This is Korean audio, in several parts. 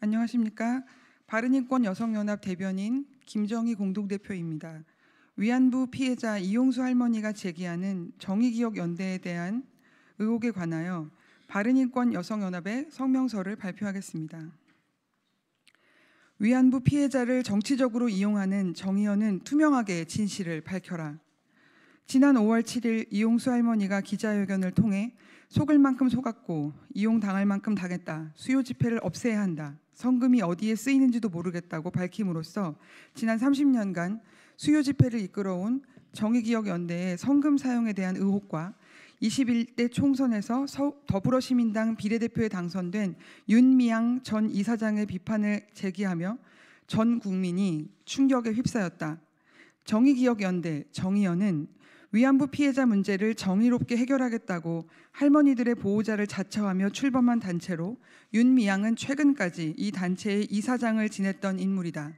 안녕하십니까. 바른인권 여성연합 대변인 김정희 공동대표입니다. 위안부 피해자 이용수 할머니가 제기하는 정의기억연대에 대한 의혹에 관하여 바른인권 여성연합의 성명서를 발표하겠습니다. 위안부 피해자를 정치적으로 이용하는 정의연은 투명하게 진실을 밝혀라. 지난 5월 7일 이용수 할머니가 기자회견을 통해 속을 만큼 속았고 이용당할 만큼 당했다. 수요 집회를 없애야 한다. 성금이 어디에 쓰이는지도 모르겠다고 밝힘으로써 지난 30년간 수요 집회를 이끌어온 정의기억연대의 성금 사용에 대한 의혹과 21대 총선에서 더불어시민당 비례대표에 당선된 윤미향 전 이사장의 비판을 제기하며 전 국민이 충격에 휩싸였다. 정의기억연대 정의연은 위안부 피해자 문제를 정의롭게 해결하겠다고 할머니들의 보호자를 자처하며 출범한 단체로 윤미향은 최근까지 이 단체의 이사장을 지냈던 인물이다.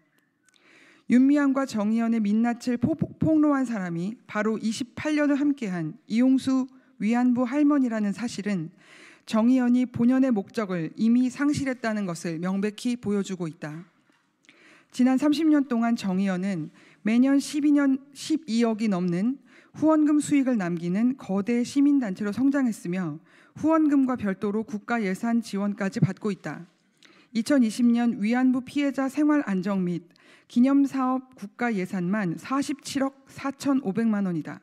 윤미향과 정의연의 민낯을 폭로한 사람이 바로 28년을 함께한 이용수 위안부 할머니라는 사실은 정의연이 본연의 목적을 이미 상실했다는 것을 명백히 보여주고 있다. 지난 30년 동안 정의연은 매년 12년 12억이 넘는 후원금 수익을 남기는 거대 시민단체로 성장했으며 후원금과 별도로 국가 예산 지원까지 받고 있다. 2020년 위안부 피해자 생활 안정 및 기념사업 국가 예산만 47억 4,500만 원이다.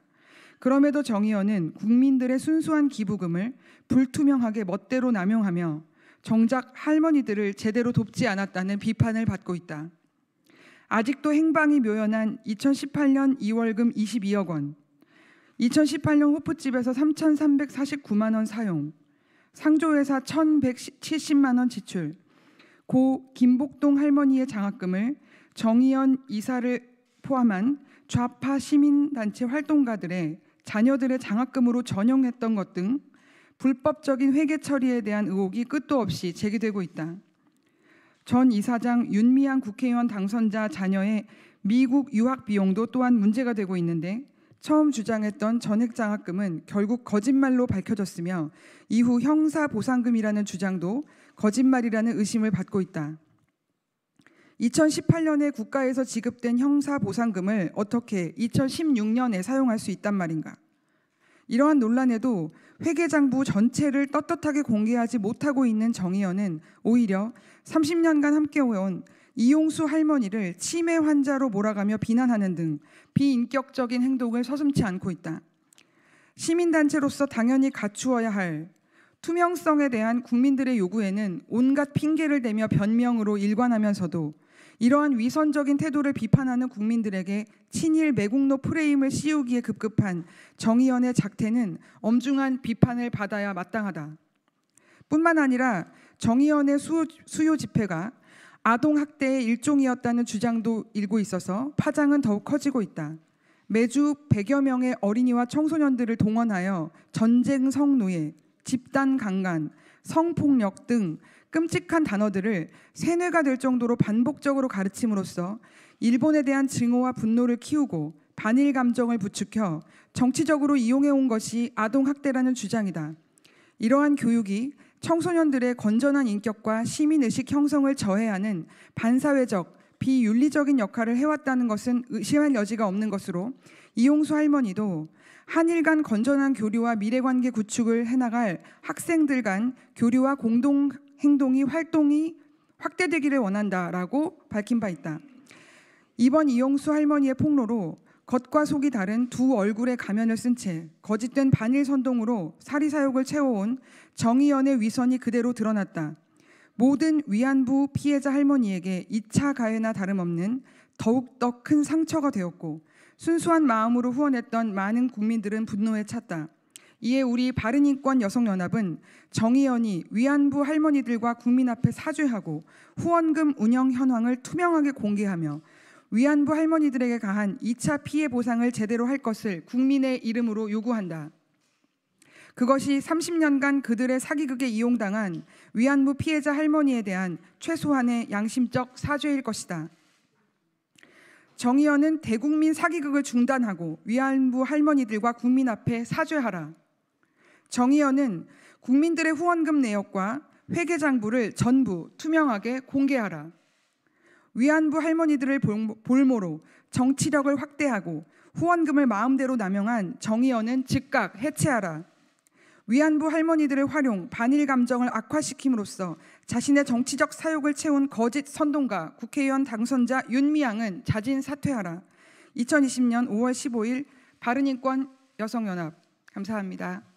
그럼에도 정의원은 국민들의 순수한 기부금을 불투명하게 멋대로 남용하며 정작 할머니들을 제대로 돕지 않았다는 비판을 받고 있다. 아직도 행방이 묘연한 2018년 2월금 22억 원, 2018년 호프집에서 3,349만 원 사용, 상조회사 1,170만 원 지출, 고 김복동 할머니의 장학금을 정의연 이사를 포함한 좌파 시민단체 활동가들의 자녀들의 장학금으로 전용했던 것 등 불법적인 회계 처리에 대한 의혹이 끝도 없이 제기되고 있다. 전 이사장 윤미향 국회의원 당선자 자녀의 미국 유학 비용도 또한 문제가 되고 있는데 처음 주장했던 전액 장학금은 결국 거짓말로 밝혀졌으며 이후 형사 보상금이라는 주장도 거짓말이라는 의심을 받고 있다. 2018년에 국가에서 지급된 형사 보상금을 어떻게 2016년에 사용할 수 있단 말인가? 이러한 논란에도 회계장부 전체를 떳떳하게 공개하지 못하고 있는 정의연은 오히려 30년간 함께해온 이용수 할머니를 치매 환자로 몰아가며 비난하는 등 비인격적인 행동을 서슴지 않고 있다. 시민단체로서 당연히 갖추어야 할 투명성에 대한 국민들의 요구에는 온갖 핑계를 대며 변명으로 일관하면서도 이러한 위선적인 태도를 비판하는 국민들에게 친일 매국노 프레임을 씌우기에 급급한 정의연의 작태는 엄중한 비판을 받아야 마땅하다. 뿐만 아니라 정의연의 수, 수요 집회가 아동 학대의 일종이었다는 주장도 일고 있어서 파장은 더욱 커지고 있다. 매주 100여 명의 어린이와 청소년들을 동원하여 전쟁 성노예, 집단 강간, 성폭력 등 끔찍한 단어들을 세뇌가 될 정도로 반복적으로 가르침으로써 일본에 대한 증오와 분노를 키우고 반일 감정을 부추겨 정치적으로 이용해 온 것이 아동 학대라는 주장이다. 이러한 교육이 청소년들의 건전한 인격과 시민 의식 형성을 저해하는 반사회적 비윤리적인 역할을 해왔다는 것은 의심할 여지가 없는 것으로 이용수 할머니도 한일 간 건전한 교류와 미래관계 구축을 해나갈 학생들 간 교류와 공동 행동이 활동이 확대되기를 원한다라고 밝힌 바 있다. 이번 이용수 할머니의 폭로로 겉과 속이 다른 두 얼굴의 가면을 쓴 채 거짓된 반일 선동으로 사리사욕을 채워온 정의연의 위선이 그대로 드러났다. 모든 위안부 피해자 할머니에게 2차 가해나 다름없는 더욱더 큰 상처가 되었고 순수한 마음으로 후원했던 많은 국민들은 분노에 찼다. 이에 우리 바른인권 여성연합은 정의연이 위안부 할머니들과 국민 앞에 사죄하고 후원금 운영 현황을 투명하게 공개하며 위안부 할머니들에게 가한 2차 피해 보상을 제대로 할 것을 국민의 이름으로 요구한다. 그것이 30년간 그들의 사기극에 이용당한 위안부 피해자 할머니에 대한 최소한의 양심적 사죄일 것이다. 정의연은 대국민 사기극을 중단하고 위안부 할머니들과 국민 앞에 사죄하라. 정의연은 국민들의 후원금 내역과 회계 장부를 전부 투명하게 공개하라. 위안부 할머니들을 볼모로 정치력을 확대하고 후원금을 마음대로 남용한 정의연은 즉각 해체하라. 위안부 할머니들의 활용, 반일 감정을 악화시킴으로써 자신의 정치적 사욕을 채운 거짓 선동가 국회의원 당선자 윤미향은 자진 사퇴하라. 2020년 5월 15일 바른인권 여성연합. 감사합니다.